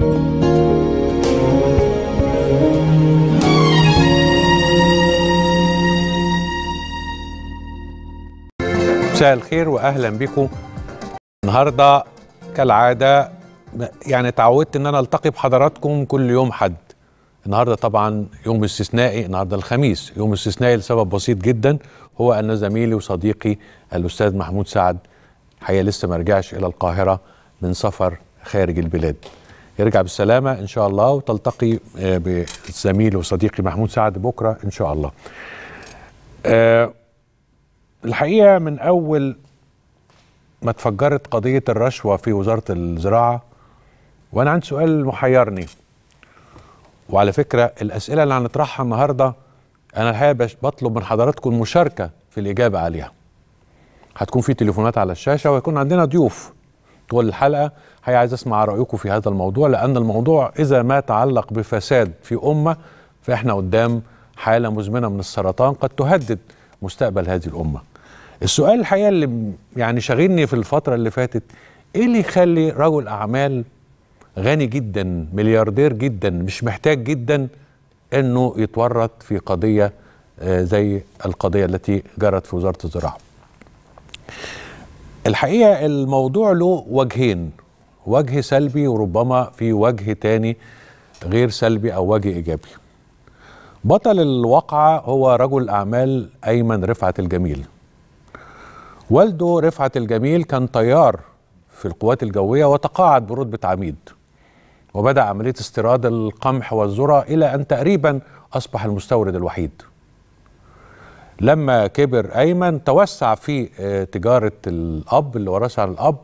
مساء الخير واهلا بكم النهارده كالعاده يعني تعودت ان انا التقي بحضراتكم كل يوم حد النهارده طبعا يوم استثنائي النهارده الخميس يوم استثنائي لسبب بسيط جدا هو ان زميلي وصديقي الاستاذ محمود سعد الحقيقه لسه ما رجعش الى القاهره من سفر خارج البلاد يرجع بالسلامة إن شاء الله وتلتقي آه، بالزميل وصديقي محمود سعد بكرة إن شاء الله آه، الحقيقة من أول ما تفجرت قضية الرشوة في وزارة الزراعة وأنا عندي سؤال محيرني وعلى فكرة الأسئلة اللي هنطرحها النهاردة أنا الحقيقة بطلب من حضراتكم المشاركة في الإجابة عليها هتكون في تليفونات على الشاشة ويكون عندنا ضيوف طول الحلقه هي عايز اسمع رايكم في هذا الموضوع لان الموضوع اذا ما تعلق بفساد في امه فاحنا قدام حاله مزمنه من السرطان قد تهدد مستقبل هذه الامه. السؤال الحقيقه اللي يعني شاغلني في الفتره اللي فاتت ايه اللي يخلي رجل اعمال غني جدا ملياردير جدا مش محتاج جدا انه يتورط في قضيه آه، زي القضيه التي جرت في وزاره الزراعه. الحقيقة الموضوع له وجهين وجه سلبي وربما في وجه تاني غير سلبي أو وجه إيجابي بطل الواقعة هو رجل أعمال أيمن رفعت الجميل والده رفعت الجميل كان طيار في القوات الجوية وتقاعد برتبة عميد وبدأ عملية استيراد القمح والذرة إلى أن تقريبا أصبح المستورد الوحيد لما كبر أيمن توسع في آه، تجارة الأب اللي ورثها الأب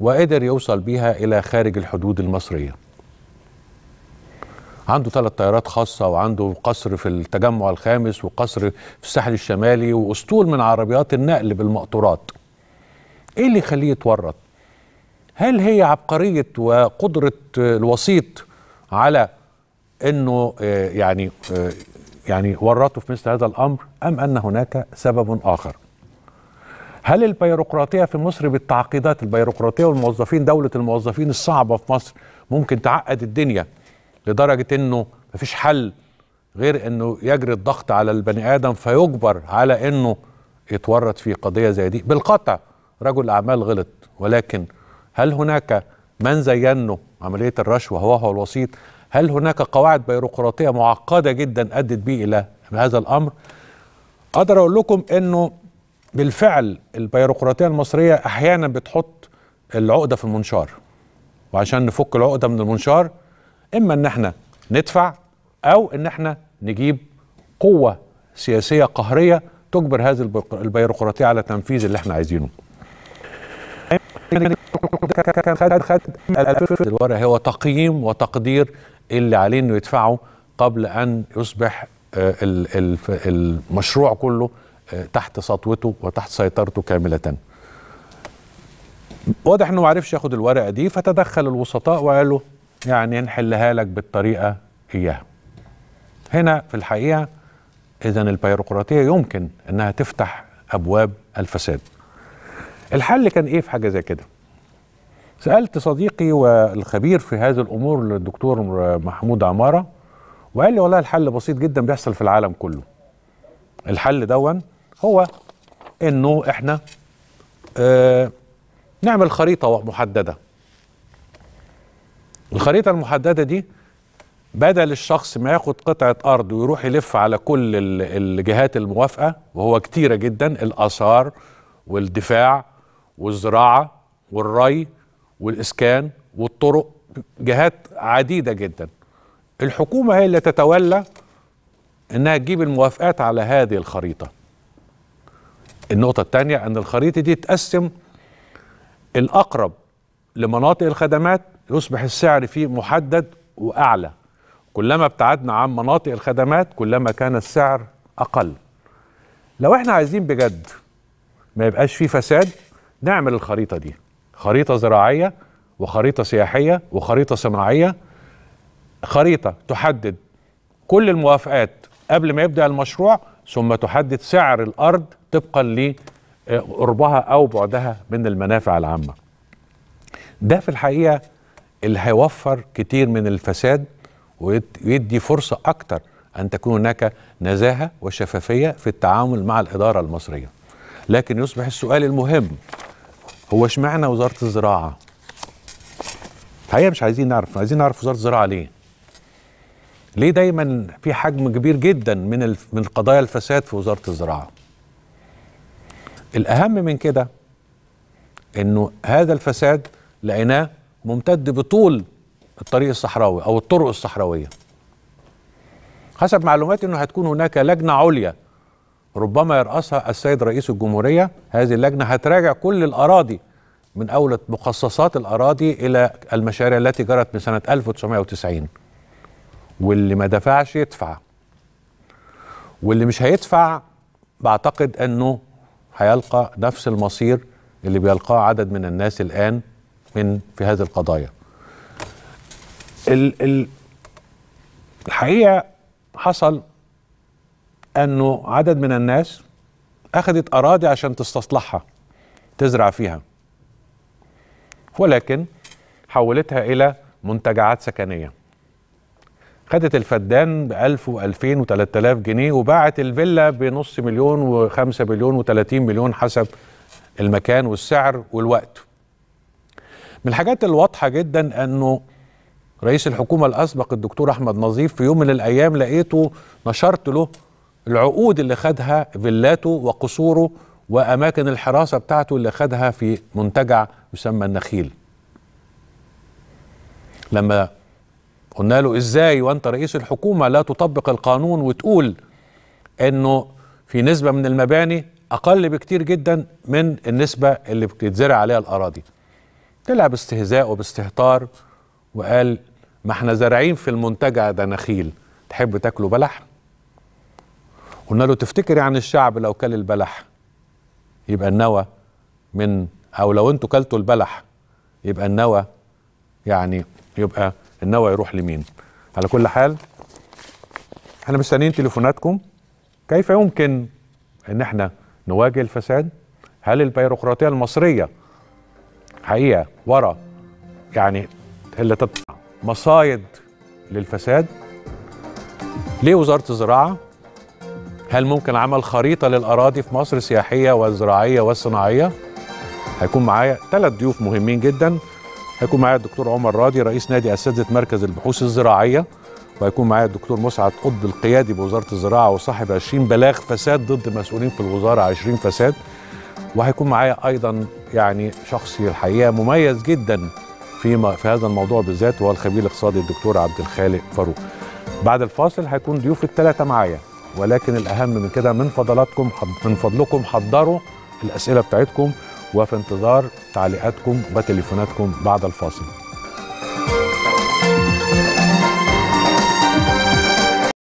وقدر يوصل بيها إلى خارج الحدود المصرية عنده ثلاث طيارات خاصة وعنده قصر في التجمع الخامس وقصر في الساحل الشمالي وأسطول من عربيات النقل بالمقطورات إيه اللي يخليه يتورط؟ هل هي عبقرية وقدرة آه، الوسيط على أنه آه، يعني يعني ورطوا في مثل هذا الأمر أم أن هناك سبب آخر هل البيروقراطية في مصر بالتعقيدات البيروقراطية والموظفين دولة الموظفين الصعبة في مصر ممكن تعقد الدنيا لدرجة أنه مفيش حل غير أنه يجري الضغط على البني آدم فيجبر على أنه يتورط في قضية زي دي بالقطع رجل أعمال غلط ولكن هل هناك من زينه عملية الرشوة هو هو الوسيط هل هناك قواعد بيروقراطيه معقده جدا ادت بي الى هذا الامر اقدر اقول لكم انه بالفعل البيروقراطيه المصريه احيانا بتحط العقده في المنشار وعشان نفك العقده من المنشار اما ان احنا ندفع او ان احنا نجيب قوه سياسيه قهريه تجبر هذه البيروقراطيه على تنفيذ اللي احنا عايزينه الورق هو تقييم وتقدير اللي عليه انه يدفعه قبل ان يصبح آه، المشروع كله آه، تحت سطوته وتحت سيطرته كامله واضح انه ما عرفش ياخد الورقه دي فتدخل الوسطاء وقال له يعني نحلها لك بالطريقه اياها هنا في الحقيقه اذا البيروقراطيه يمكن انها تفتح ابواب الفساد الحل كان ايه في حاجه زي كده سألت صديقي والخبير في هذه الأمور الدكتور محمود عمارة وقال لي والله الحل بسيط جدا بيحصل في العالم كله الحل دون هو انه احنا آه نعمل خريطة محددة الخريطة المحددة دي بدل الشخص ما ياخد قطعة أرض ويروح يلف على كل الجهات الموافقة وهو كتيرة جدا الآثار والدفاع والزراعة والري والإسكان والطرق جهات عديدة جدا الحكومة هي اللي تتولى انها تجيب الموافقات على هذه الخريطة النقطة الثانية ان الخريطة دي تقسم الاقرب لمناطق الخدمات يصبح السعر فيه محدد واعلى كلما ابتعدنا عن مناطق الخدمات كلما كان السعر اقل لو احنا عايزين بجد ما يبقاش فيه فساد نعمل الخريطة دي خريطه زراعيه وخريطه سياحيه وخريطه صناعيه خريطه تحدد كل الموافقات قبل ما يبدا المشروع ثم تحدد سعر الارض طبقا لقربها او بعدها من المنافع العامه ده في الحقيقه اللي هيوفر كتير من الفساد ويدي فرصه اكتر ان تكون هناك نزاهه وشفافيه في التعامل مع الاداره المصريه لكن يصبح السؤال المهم هو اشمعنى وزاره الزراعه؟ الحقيقه مش عايزين نعرف عايزين نعرف وزاره الزراعه ليه؟ ليه دايما في حجم كبير جدا من من قضايا الفساد في وزاره الزراعه؟ الاهم من كده انه هذا الفساد لقيناه ممتد بطول الطريق الصحراوي او الطرق الصحراويه. حسب معلوماتي انه هتكون هناك لجنه عليا ربما يرأسها السيد رئيس الجمهورية هذه اللجنة هتراجع كل الأراضي من أولة مخصصات الأراضي إلى المشاريع التي جرت من سنة 1990 واللي ما دفعش يدفع واللي مش هيدفع بعتقد أنه هيلقى نفس المصير اللي بيلقاه عدد من الناس الآن من في هذه القضايا الحقيقة حصل انه عدد من الناس اخذت اراضي عشان تستصلحها تزرع فيها ولكن حولتها الى منتجعات سكنيه خدت الفدان ب 1000 و2000 و3000 جنيه وباعت الفيلا بنص مليون و5 مليون و30 مليون حسب المكان والسعر والوقت من الحاجات الواضحة جدا أنه رئيس الحكومة الأسبق الدكتور أحمد نظيف في يوم من الأيام لقيته نشرت له العقود اللي خدها فيلاته وقصوره وأماكن الحراسة بتاعته اللي خدها في منتجع يسمى النخيل لما قلنا له إزاي وأنت رئيس الحكومة لا تطبق القانون وتقول أنه في نسبة من المباني أقل بكتير جدا من النسبة اللي بتتزرع عليها الأراضي طلع باستهزاء وباستهتار وقال ما احنا زارعين في المنتجع ده نخيل تحب تاكله بلح قلنا له تفتكر عن الشعب لو كل البلح يبقى النوى من او لو انتوا كلتوا البلح يبقى النوى يعني يبقى النوى يروح لمين على كل حال احنا مستنيين تليفوناتكم كيف يمكن ان احنا نواجه الفساد هل البيروقراطيه المصريه حقيقه ورا يعني اللي تطلع مصايد للفساد ليه وزاره الزراعه هل ممكن عمل خريطة للأراضي في مصر السياحية والزراعية والصناعية؟ هيكون معايا ثلاث ضيوف مهمين جدا هيكون معايا الدكتور عمر راضي رئيس نادي أساتذة مركز البحوث الزراعية وهيكون معايا الدكتور مسعد قطب القيادي بوزارة الزراعة وصاحب 20 بلاغ فساد ضد مسؤولين في الوزارة 20 فساد وهيكون معايا أيضا يعني شخصي الحقيقة مميز جدا في في هذا الموضوع بالذات هو الخبير الاقتصادي الدكتور عبد الخالق فاروق بعد الفاصل هيكون ضيوف الثلاثة معايا ولكن الأهم من كده من فضلاتكم من فضلكم حضروا الأسئلة بتاعتكم وفي انتظار تعليقاتكم وتليفوناتكم بعد الفاصل